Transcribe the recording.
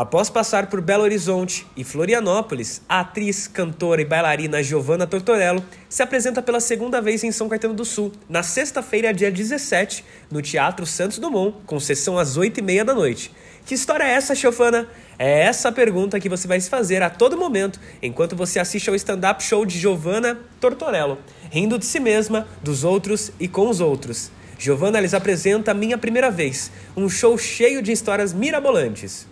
Após passar por Belo Horizonte e Florianópolis, a atriz, cantora e bailarina Giovanna Tortorello se apresenta pela segunda vez em São Caetano do Sul, na sexta-feira, dia 17, no Teatro Santos Dumont, com sessão às 8h30 da noite. Que história é essa, Giovanna? É essa a pergunta que você vai se fazer a todo momento enquanto você assiste ao stand-up show de Giovanna Tortorello, rindo de si mesma, dos outros e com os outros. Giovanna lhes apresenta Minha Primeira Vez, um show cheio de histórias mirabolantes.